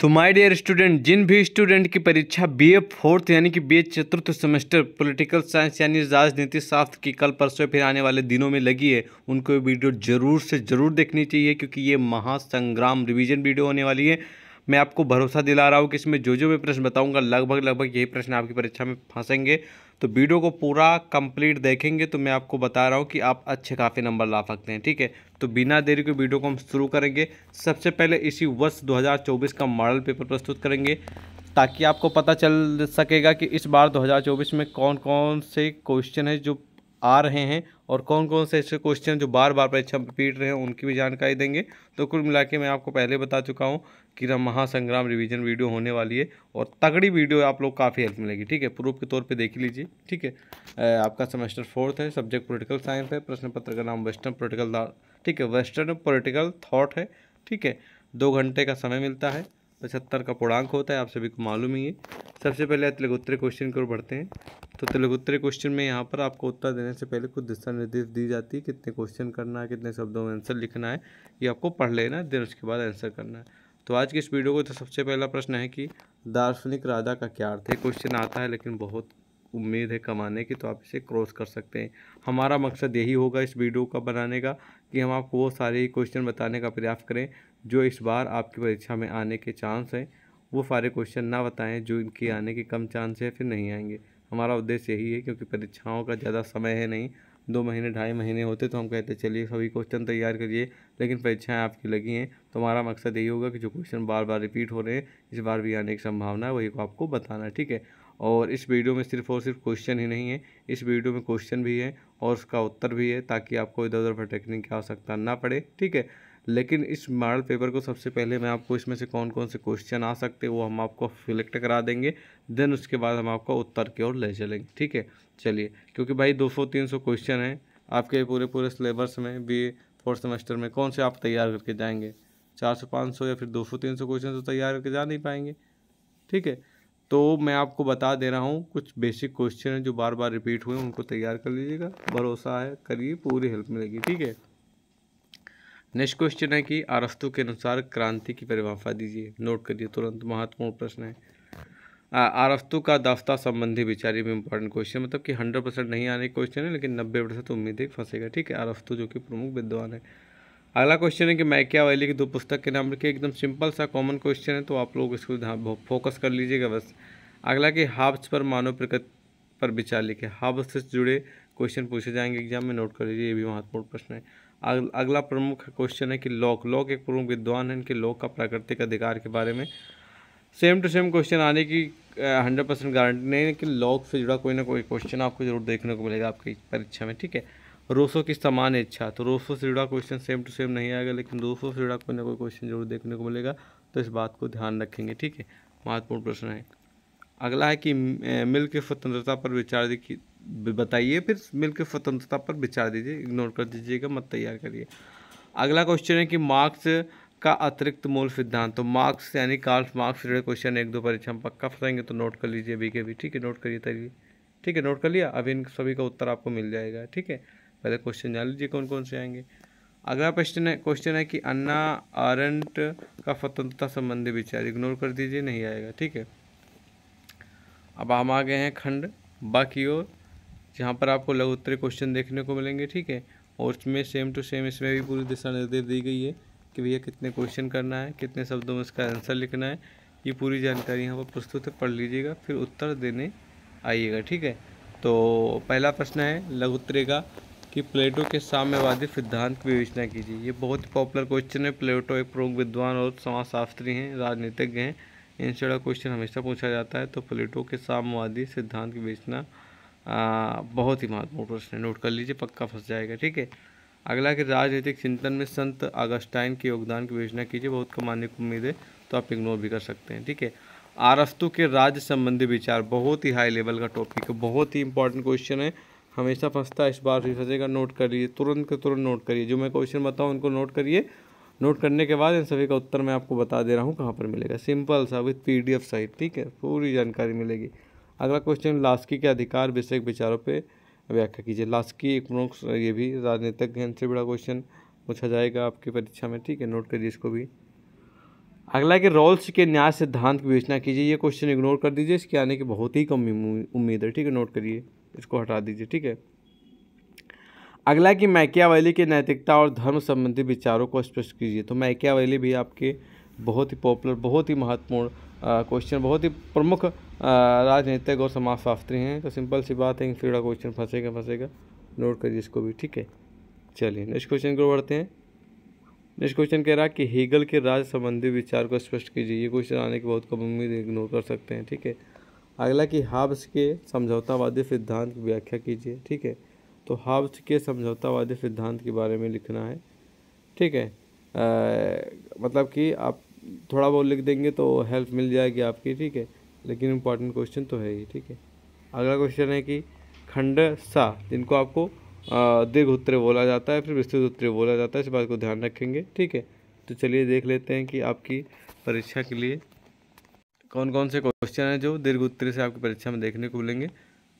तो my dear student जिन भी student की परीक्षा बीए फोर्थ यानी कि बीए चतुर्थ सेमेस्टर पॉलिटिकल साइंस यानी राजनीति शास्त्र की कल परसों फिर आने वाले दिनों में लगी है उनको ये वीडियो जरूर से ज़रूर देखनी चाहिए क्योंकि ये महासंग्राम रिवीजन वीडियो होने वाली है मैं आपको भरोसा दिला रहा हूँ कि इसमें जो जो मैं प्रश्न बताऊँगा लगभग लगभग यही प्रश्न आपकी परीक्षा में फंसेंगे तो वीडियो को पूरा कंप्लीट देखेंगे तो मैं आपको बता रहा हूँ कि आप अच्छे काफ़ी नंबर ला सकते हैं ठीक है तो बिना देरी के वीडियो को हम शुरू करेंगे सबसे पहले इसी वर्ष 2024 का मॉडल पेपर प्रस्तुत करेंगे ताकि आपको पता चल सकेगा कि इस बार 2024 में कौन कौन से क्वेश्चन है जो आ रहे हैं और कौन कौन से ऐसे क्वेश्चन जो बार बार परीक्षा पीट रहे हैं उनकी भी जानकारी देंगे तो कुल मिला मैं आपको पहले बता चुका हूँ कि महासंग्राम रिवीजन वीडियो होने वाली है और तगड़ी वीडियो आप लोग काफ़ी हेल्प मिलेगी ठीक है प्रूफ के तौर पे देख लीजिए ठीक है आपका सेमेस्टर फोर्थ है सब्जेक्ट पॉलिटिकल साइंस है प्रश्न पत्र का नाम वेस्टर्न पोलिटिकल ठीक है वेस्टर्न पोलिटिकल थाट है ठीक है दो घंटे का समय मिलता है पचहत्तर का पूर्णांक होता है आप सभी को मालूम ही है सबसे पहले तिलगोत्तरी क्वेश्चन की ओर बढ़ते हैं तो तेलुगुत्तरी क्वेश्चन में यहाँ पर आपको उत्तर देने से पहले कुछ दिशा निर्देश दी जाती है कितने क्वेश्चन करना है कितने शब्दों में आंसर लिखना है ये आपको पढ़ लेना है देन उसके बाद आंसर करना है तो आज की इस वीडियो को तो सबसे पहला प्रश्न है कि दार्शनिक राजा का क्या अर्थ है क्वेश्चन आता है लेकिन बहुत उम्मीद है कमाने की तो आप इसे क्रॉस कर सकते हैं हमारा मकसद यही होगा इस वीडियो का बनाने का कि हम आपको वो सारे क्वेश्चन बताने का प्रयास करें जो इस बार आपकी परीक्षा में आने के चांस हैं वो सारे क्वेश्चन ना बताएं जो इनके आने के कम चांस है फिर नहीं आएंगे हमारा उद्देश्य यही है क्योंकि परीक्षाओं का ज़्यादा समय है नहीं दो महीने ढाई महीने होते तो हम कहते चलिए सभी क्वेश्चन तैयार करिए लेकिन परीक्षाएं आपकी लगी हैं तो हमारा मकसद यही होगा कि जो क्वेश्चन बार बार रिपीट हो रहे हैं इस बार भी आने की संभावना है वही को आपको बताना ठीक है और इस वीडियो में सिर्फ और सिर्फ क्वेश्चन ही नहीं है इस वीडियो में क्वेश्चन भी है और उसका उत्तर भी है ताकि आपको इधर उधर भटकने की आवश्यकता ना पड़े ठीक है लेकिन इस मॉडल पेपर को सबसे पहले मैं आपको इसमें से कौन कौन से क्वेश्चन आ सकते वो हम आपको सिलेक्ट करा देंगे देन उसके बाद हम आपको उत्तर की ओर ले चलेंगे ठीक है चलिए क्योंकि भाई दो सौ तीन सौ क्वेश्चन हैं आपके पूरे पूरे सिलेबस में बी फोर्थ सेमेस्टर में कौन से आप तैयार करके जाएंगे चार सौ पाँच सौ या फिर दो सौ तीन सौ क्वेश्चन तो तैयार करके जा नहीं पाएंगे ठीक है तो मैं आपको बता दे रहा हूँ कुछ बेसिक क्वेश्चन हैं जो बार बार रिपीट हुए उनको तैयार कर लीजिएगा भरोसा है करिए पूरी हेल्प मिलेगी ठीक है नेक्स्ट क्वेश्चन है कि आरस्तु के अनुसार क्रांति की परिभाषा दीजिए नोट करिए तुरंत महत्वपूर्ण प्रश्न है आरस्तु का दास्ता संबंधी विचारी में इंपॉर्टेंट क्वेश्चन मतलब कि हंड्रेड परसेंट नहीं आने क्वेश्चन है लेकिन नब्बे परसेंट उम्मीद है फंसेगा ठीक है आरस्तु जो कि प्रमुख विद्वान है अगला क्वेश्चन है कि मैकिया वैली की दो पुस्तक के नाम लिखिए एकदम सिंपल सा कॉमन क्वेश्चन है तो आप लोग इसको फोकस कर लीजिएगा बस अगला कि हाब्स पर मानव प्रकृति पर विचार लिखे हाब्स से जुड़े क्वेश्चन पूछे जाएंगे एग्जाम में नोट कर लीजिए ये भी महत्वपूर्ण प्रश्न है अगला प्रमुख क्वेश्चन है कि लॉक लॉक एक प्रमुख विद्वान है इनके लॉक का प्राकृतिक अधिकार के बारे में सेम टू सेम क्वेश्चन आने की हंड्रेड परसेंट गारंटी नहीं है कि लॉक से जुड़ा कोई ना कोई क्वेश्चन आपको जरूर देखने को मिलेगा आपकी परीक्षा में ठीक है रोसो की समान इच्छा तो रोसो से जुड़ा क्वेश्चन सेम टू सेम नहीं आएगा लेकिन रोसो से जुड़ा कोई ना कोई क्वेश्चन जरूर देखने को मिलेगा तो इस बात को ध्यान रखेंगे ठीक है महत्वपूर्ण प्रश्न है अगला है कि मिल के स्वतंत्रता पर विचार बताइए फिर मिलकर स्वतंत्रता पर विचार दीजिए इग्नोर कर दीजिएगा मत तैयार करिए अगला क्वेश्चन है कि मार्क्स का अतिरिक्त मूल सिद्धांत तो मार्क्स यानी कार्ल्स मार्क्स रिलेटेड क्वेश्चन एक दो परीक्षा हम पक्का फंसेंगे तो नोट कर लीजिए अभी के भी ठीक है नोट करिए तभी ठीक है नोट कर लिया अभी इन सभी का उत्तर आपको मिल जाएगा ठीक है पहले क्वेश्चन जान लीजिए कौन कौन से आएंगे अगला क्वेश्चन है क्वेश्चन है कि अन्ना आरंट का स्वतंत्रता संबंधी विचार इग्नोर कर दीजिए नहीं आएगा ठीक है अब हम आ गए हैं खंड बाकी ओर जहाँ पर आपको लघु उत्तरीय क्वेश्चन देखने को मिलेंगे ठीक है और उसमें सेम टू सेम इसमें भी पूरी दिशा निर्देश दी गई है कि भैया कितने क्वेश्चन करना है कितने शब्दों में इसका आंसर लिखना है ये पूरी जानकारी यहाँ पर प्रस्तुत है पढ़ लीजिएगा फिर उत्तर देने आइएगा ठीक है तो पहला प्रश्न है लघुत्तरे का कि प्लेटो के साम्यवादी सिद्धांत की विवेचना कीजिए ये बहुत ही पॉपुलर क्वेश्चन है प्लेटो एक प्रमुख विद्वान और समाजशास्त्री हैं राजनीतिज्ञ हैं इनसे बड़ा क्वेश्चन हमेशा पूछा जाता है तो प्लेटो के साम्यवादी सिद्धांत की विवेचना आ, बहुत ही महत्वपूर्ण प्रश्न है नोट कर लीजिए पक्का फंस जाएगा ठीक है अगला कि राजनीतिक चिंतन में संत अगस्टाइन के योगदान की विवेचना कीजिए बहुत कम आने की उम्मीद है तो आप इग्नोर भी कर सकते हैं ठीक है आरस्तु के राज्य संबंधी विचार बहुत ही हाई लेवल का टॉपिक है बहुत ही इंपॉर्टेंट क्वेश्चन है हमेशा फंसता है इस बार भी फंसेगा नोट करिए तुरंत के तुरंत नोट करिए जो मैं क्वेश्चन बताऊँ उनको नोट करिए नोट करने के बाद इन सभी का उत्तर मैं आपको बता दे रहा हूँ कहाँ पर मिलेगा सिंपल सा विथ पी डी एफ ठीक है पूरी जानकारी मिलेगी अगला क्वेश्चन लास्की के अधिकार विषय विचारों पर व्याख्या कीजिए लास्की एक प्रमुख ये भी राजनीतिक ज्ञान से बड़ा क्वेश्चन पूछा जाएगा आपकी परीक्षा में ठीक है नोट करिए इसको भी अगला कि रोल्स के न्याय सिद्धांत की विवेचना कीजिए ये क्वेश्चन इग्नोर कर दीजिए इसके आने की बहुत ही कम उम्मीद है ठीक है नोट करिए इसको हटा दीजिए ठीक है अगला कि मैकियावैली के नैतिकता और धर्म संबंधी विचारों को स्पष्ट कीजिए तो मैकियावैली भी आपके बहुत ही पॉपुलर बहुत ही महत्वपूर्ण क्वेश्चन बहुत ही प्रमुख राजनीतिक और समाजशास्त्री हैं तो सिंपल सी बात है फिर क्वेश्चन फंसेगा फंसेगा नोट करिए इसको भी ठीक है चलिए नेक्स्ट क्वेश्चन को बढ़ते हैं नेक्स्ट क्वेश्चन कह रहा है कि हीगल के राज संबंधी विचार को स्पष्ट कीजिए ये क्वेश्चन आने की बहुत कम उम्मीद इग्नोर कर सकते हैं ठीक है अगला कि हाब्स के समझौतावादी सिद्धांत की व्याख्या कीजिए ठीक है तो हाब्स के समझौतावादी सिद्धांत के बारे में लिखना है ठीक है आ, मतलब कि आप थोड़ा बहुत लिख देंगे तो हेल्प मिल जाएगी आपकी ठीक है लेकिन इम्पॉर्टेंट क्वेश्चन तो है ही ठीक है अगला क्वेश्चन है कि खंड सा जिनको आपको दीर्घ उत्तर बोला जाता है फिर विस्तृत उत्तरे बोला जाता है इस बात को ध्यान रखेंगे ठीक है तो चलिए देख लेते हैं कि आपकी परीक्षा के लिए कौन कौन से क्वेश्चन हैं जो दीर्घ उत्तर से आपकी परीक्षा में देखने को मिलेंगे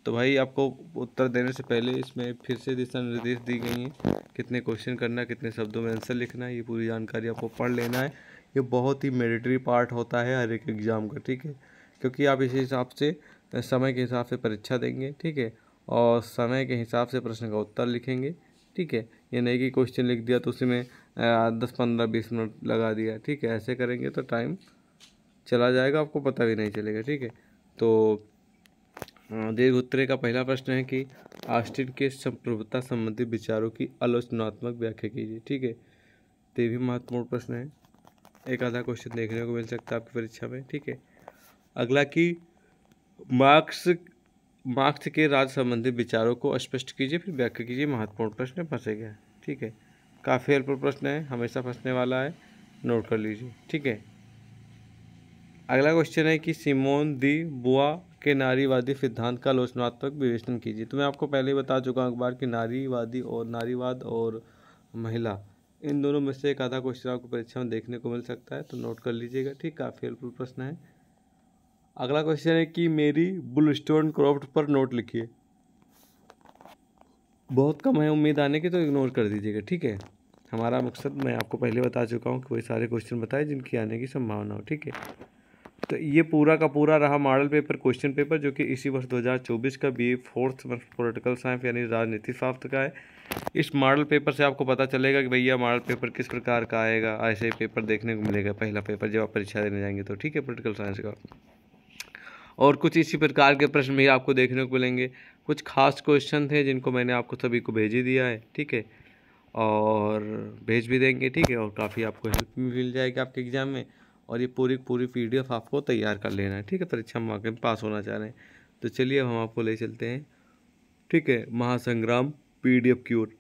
तो भाई आपको उत्तर देने से पहले इसमें फिर से दिशा निर्देश दी गई हैं कितने क्वेश्चन करना है कितने शब्दों में आंसर लिखना है ये पूरी जानकारी आपको पढ़ लेना है ये बहुत ही मेडिटरी पार्ट होता है हर एक एग्ज़ाम का ठीक है क्योंकि आप इसी हिसाब से समय के हिसाब से परीक्षा देंगे ठीक है और समय के हिसाब से प्रश्न का उत्तर लिखेंगे ठीक है ये नहीं कि क्वेश्चन लिख दिया तो उसी में दस पंद्रह बीस मिनट लगा दिया ठीक है ऐसे करेंगे तो टाइम चला जाएगा आपको पता भी नहीं चलेगा ठीक है तो दीर्घ उत्तरे का पहला प्रश्न है कि आस्टिन के संप्रभुता संबंधी विचारों की आलोचनात्मक व्याख्या कीजिए ठीक है तो ये भी महत्वपूर्ण प्रश्न है एक आधा क्वेश्चन देखने को मिल सकता है आपकी परीक्षा में ठीक है अगला कि मार्क्स मार्क्स के राज संबंधित विचारों को स्पष्ट कीजिए फिर व्याख्या कीजिए महत्वपूर्ण प्रश्न फंसेगा ठीक है काफ़ी हेल्पफुल प्रश्न है हमेशा फंसने वाला है नोट कर लीजिए ठीक है अगला क्वेश्चन है कि सिमोन दी बुआ के नारीवादी सिद्धांत का आलोचनात्मक विवेचन कीजिए तो मैं आपको पहले ही बता चुका हूँ अखबार की नारीवादी और नारीवाद और महिला इन दोनों में से एक आधा क्वेश्चन आपको परीक्षा में देखने को मिल सकता है तो नोट कर लीजिएगा ठीक काफ़ी हेल्पफुल प्रश्न है अगला क्वेश्चन है कि मेरी बुल स्टोन क्रॉफ्ट पर नोट लिखिए बहुत कम है उम्मीद आने की तो इग्नोर कर दीजिएगा ठीक है हमारा मकसद मैं आपको पहले बता चुका हूँ कि वही सारे क्वेश्चन बताए जिनकी आने की संभावना हो ठीक है तो ये पूरा का पूरा रहा मॉडल पेपर क्वेश्चन पेपर जो कि इसी वर्ष 2024 का बी फोर्थ पॉलिटिकल साइंस यानी राजनीति शास्त्र तो का है इस मॉडल पेपर से आपको पता चलेगा कि भैया मॉडल पेपर किस प्रकार का आएगा ऐसे पेपर देखने को मिलेगा पहला पेपर जब आप परीक्षा देने जाएंगे तो ठीक है पोलिटिकल साइंस का और कुछ इसी प्रकार के प्रश्न भी आपको देखने को मिलेंगे कुछ खास क्वेश्चन थे जिनको मैंने आपको सभी को भेज ही दिया है ठीक है और भेज भी देंगे ठीक है और काफ़ी आपको हेल्प भी मिल जाएगी आपके एग्ज़ाम में और ये पूरी पूरी पी आपको तैयार कर लेना है ठीक है परीक्षा में वाकई पास होना चाह रहे हैं तो चलिए हम आपको ले चलते हैं ठीक है महासंग्राम पीडीएफ की ओर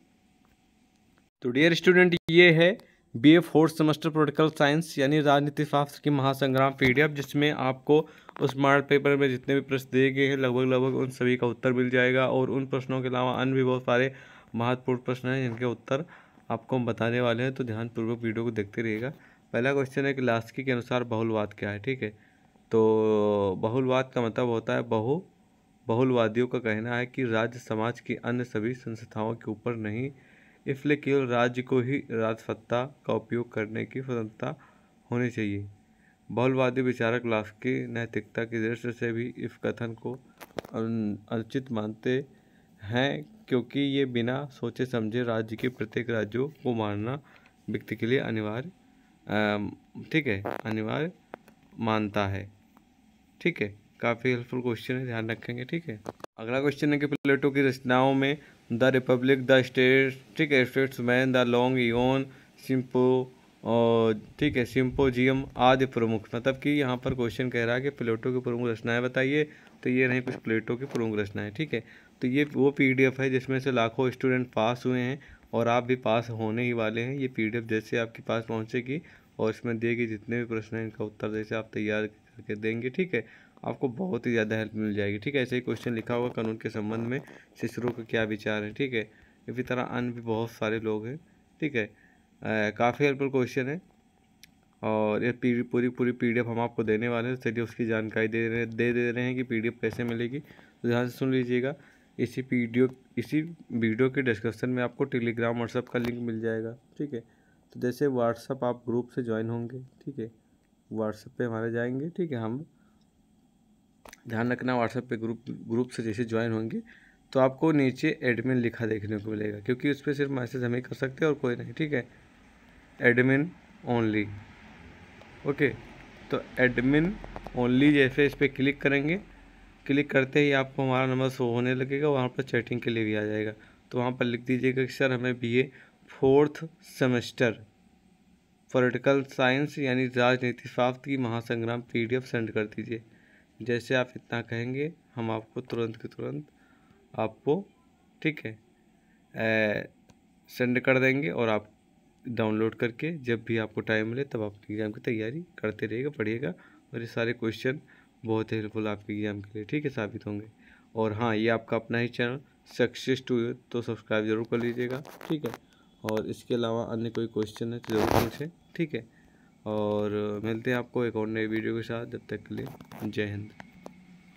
तो डियर स्टूडेंट ये है BA fourth semester political science यानी राजनीति शास्त्र की महासंग्राम पीडीएफ जिसमें आपको उस स्मार्ट पेपर में जितने भी प्रश्न दिए गए हैं लगभग लगभग उन सभी का उत्तर मिल जाएगा और उन प्रश्नों के अलावा अन्य भी बहुत सारे महत्वपूर्ण प्रश्न हैं जिनके उत्तर आपको हम बताने वाले हैं तो ध्यानपूर्वक वीडियो को देखते रहिएगा पहला क्वेश्चन है कि लास्की के अनुसार बहुलवाद क्या है ठीक है तो बहुलवाद का मतलब होता है बहु बहुलवादियों का कहना है कि राज्य समाज की अन्य सभी संस्थाओं के ऊपर नहीं इसलिए केवल राज्य को ही राजसत्ता का उपयोग करने की स्वतंत्रता होनी चाहिए बहुलवादी विचारक लास्की नैतिकता की दृष्टि से भी इस कथन को अनुचित मानते हैं क्योंकि ये बिना सोचे समझे राज्य के प्रत्येक राज्यों को मानना व्यक्ति के लिए अनिवार्य ठीक है अनिवार्य मानता है ठीक है काफ़ी हेल्पफुल क्वेश्चन है ध्यान रखेंगे ठीक है अगला क्वेश्चन है कि प्लेटो की रचनाओं में द रिपब्लिक द स्टेट ठीक है मैन द लॉन्ग योन सिंपो और ठीक है सिंपोजियम आदि प्रमुख मतलब कि यहाँ पर क्वेश्चन कह रहा है कि प्लेटो की प्रमुख रचनाएं बताइए तो ये नहीं कुछ प्लेटो की प्रमुख रचनाएं ठीक है तो ये वो पीडीएफ है जिसमें से लाखों स्टूडेंट पास हुए हैं और आप भी पास होने ही वाले हैं ये पीडीएफ जैसे आपके पास पहुँचेगी और इसमें देगी जितने भी प्रश्न हैं इनका उत्तर जैसे आप तैयार करके देंगे ठीक है आपको बहुत ही ज़्यादा हेल्प मिल जाएगी ठीक है ऐसे ही क्वेश्चन लिखा हुआ कानून के संबंध में शिशरों का क्या विचार है ठीक है इसी तरह अन्य भी बहुत सारे लोग हैं ठीक है काफ़ी हेल्पफुल क्वेश्चन है और ये पूरी पूरी पी हम आपको देने वाले हैं चलिए उसकी जानकारी दे रहे दे दे रहे हैं कि पी कैसे मिलेगी तो ध्यान से सुन लीजिएगा इसी पी इसी वीडियो के डिस्कशन में आपको टेलीग्राम व्हाट्सअप का लिंक मिल जाएगा ठीक है तो जैसे व्हाट्सअप आप ग्रुप से ज्वाइन होंगे ठीक है व्हाट्सअप पे हमारे जाएंगे ठीक है हम ध्यान रखना व्हाट्सअप पे ग्रुप ग्रुप से जैसे ज्वाइन होंगे तो आपको नीचे एडमिन लिखा देखने को मिलेगा क्योंकि उस पर सिर्फ मैसेज हम ही कर सकते हैं और कोई नहीं ठीक है एडमिन ओनली ओके तो एडमिन ओनली जैसे इस पर क्लिक करेंगे क्लिक करते ही आपको हमारा नंबर शो होने लगेगा वहाँ पर चैटिंग के लिए भी आ जाएगा तो वहाँ पर लिख दीजिएगा कि सर हमें BA fourth semester political science यानी राजनीति शास्त्र की महासंग्राम पीडीएफ सेंड कर दीजिए जैसे आप इतना कहेंगे हम आपको तुरंत के तुरंत आपको ठीक है ए, सेंड कर देंगे और आप डाउनलोड करके जब भी आपको टाइम मिले तब आप एग्ज़ाम की तैयारी करते रहिएगा पढ़िएगा और ये सारे क्वेश्चन बहुत हेल्पफुल आपके एग्ज़ाम के लिए ठीक है साबित होंगे और हाँ ये आपका अपना ही चैनल सक्सेस टू यू तो सब्सक्राइब जरूर कर लीजिएगा ठीक है और इसके अलावा अन्य कोई क्वेश्चन है तो जरूर पूछें ठीक है और मिलते हैं आपको एक और नई वीडियो के साथ जब तक के लिए जय हिंद